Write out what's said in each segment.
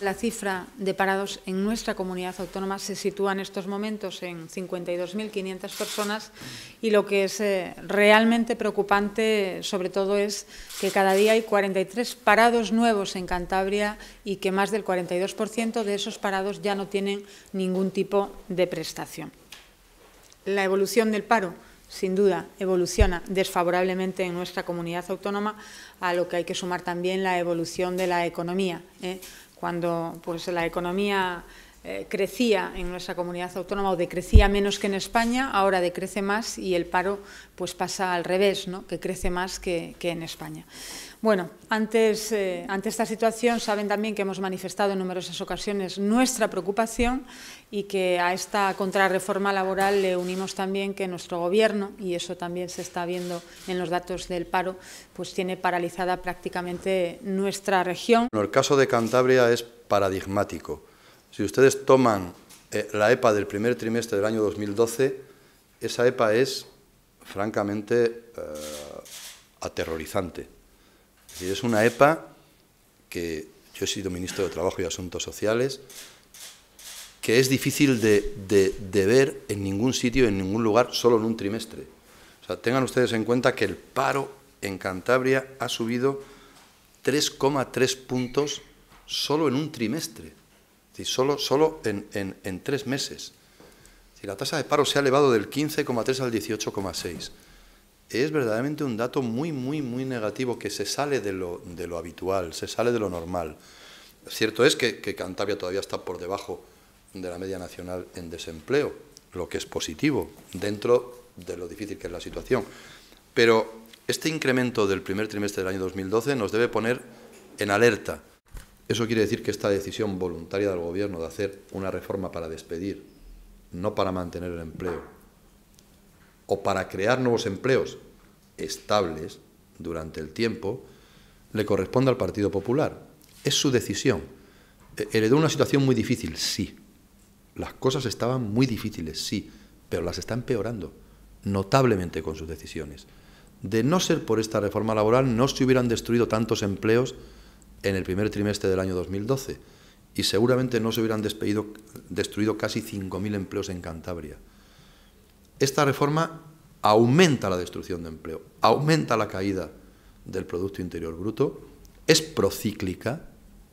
La cifra de parados en nuestra comunidad autónoma se sitúa en estos momentos en 52.500 personas y lo que es eh, realmente preocupante sobre todo es que cada día hay 43 parados nuevos en Cantabria y que más del 42% de esos parados ya no tienen ningún tipo de prestación. La evolución del paro sin duda, evoluciona desfavorablemente en nuestra comunidad autónoma, a lo que hay que sumar también la evolución de la economía. ¿eh? Cuando pues, la economía eh, crecía en nuestra comunidad autónoma o decrecía menos que en España, ahora decrece más y el paro pues pasa al revés, que crece más que, en España. Bueno, eh, ante esta situación saben también que hemos manifestado en numerosas ocasiones nuestra preocupación y que a esta contrarreforma laboral le unimos también que nuestro Gobierno, y eso también se está viendo en los datos del paro, pues tiene paralizada prácticamente nuestra región. el caso de Cantabria es paradigmático. Si ustedes toman eh, la EPA del primer trimestre del año 2012, esa EPA es francamente eh, aterrorizante. Es, es una EPA que yo he sido ministro de Trabajo y Asuntos Sociales, que es difícil de, de, ver en ningún sitio, en ningún lugar, solo en un trimestre. O sea, tengan ustedes en cuenta que el paro en Cantabria ha subido 3,3 puntos solo en un trimestre solo, solo en, tres meses. si la tasa de paro se ha elevado del 15,3 al 18,6. Es verdaderamente un dato muy, muy, muy negativo que se sale de lo, de lo habitual, se sale de lo normal. Cierto es que, que Cantabria todavía está por debajo de la media nacional en desempleo, lo que es positivo dentro de lo difícil que es la situación. Pero este incremento del primer trimestre del año 2012 nos debe poner en alerta eso quiere decir que esta decisión voluntaria del Gobierno de hacer una reforma para despedir, no para mantener el empleo, o para crear nuevos empleos estables durante el tiempo, le corresponde al Partido Popular. Es su decisión. Eh, heredó una situación muy difícil, sí. Las cosas estaban muy difíciles, sí, pero las está empeorando notablemente con sus decisiones. De no ser por esta reforma laboral, no se hubieran destruido tantos empleos en el primer trimestre del año 2012 y seguramente no se hubieran destruido casi 5.000 empleos en Cantabria. Esta reforma aumenta la destrucción de empleo, aumenta la caída del Producto Interior Bruto, es procíclica,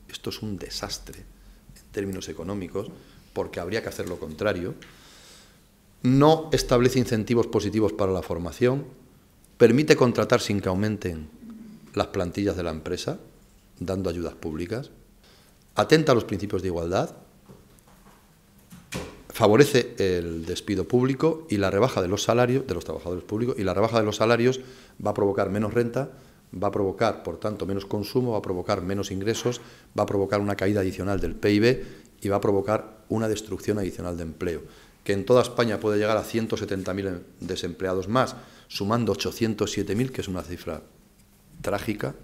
esto es un desastre en términos económicos, porque habría que hacer lo contrario, no establece incentivos positivos para la formación, permite contratar sin que aumenten las plantillas de la empresa, dando ayudas públicas, atenta a los principios de igualdad, favorece el despido público y la rebaja de los salarios de los trabajadores públicos y la rebaja de los salarios va a provocar menos renta, va a provocar, por tanto, menos consumo, va a provocar menos ingresos, va a provocar una caída adicional del PIB y va a provocar una destrucción adicional de empleo, que en toda España puede llegar a 170.000 desempleados más, sumando 807.000, que es una cifra trágica,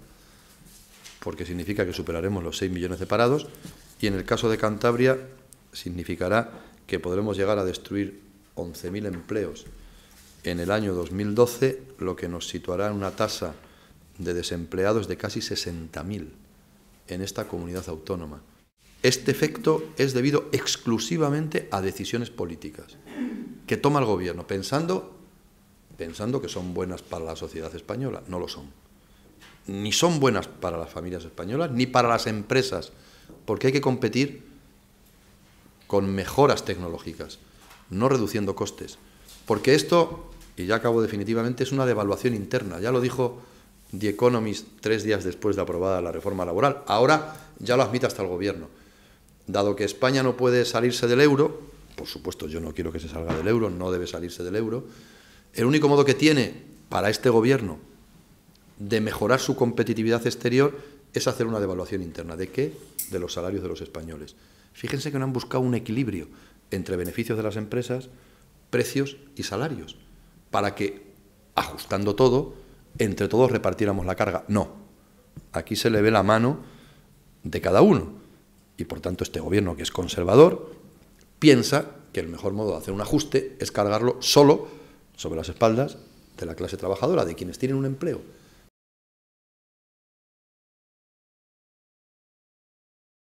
porque significa que superaremos los 6 millones de parados, y en el caso de Cantabria significará que podremos llegar a destruir 11.000 empleos en el año 2012, lo que nos situará en una tasa de desempleados de casi 60.000 en esta comunidad autónoma. Este efecto es debido exclusivamente a decisiones políticas que toma el gobierno pensando pensando que son buenas para la sociedad española, no lo son ni son buenas para las familias españolas ni para las empresas, porque hay que competir con mejoras tecnológicas, no reduciendo costes. Porque esto, y ya acabo definitivamente, es una devaluación interna. Ya lo dijo The Economist tres días después de aprobada la reforma laboral. Ahora ya lo admite hasta el gobierno. Dado que España no puede salirse del euro, por supuesto yo no quiero que se salga del euro, no debe salirse del euro, el único modo que tiene para este gobierno de mejorar su competitividad exterior es hacer una devaluación interna. ¿De qué? De los salarios de los españoles. Fíjense que no han buscado un equilibrio entre beneficios de las empresas, precios y salarios, para que, ajustando todo, entre todos repartiéramos la carga. No, aquí se le ve la mano de cada uno. Y por tanto este gobierno, que es conservador, piensa que el mejor modo de hacer un ajuste es cargarlo solo sobre las espaldas de la clase trabajadora, de quienes tienen un empleo.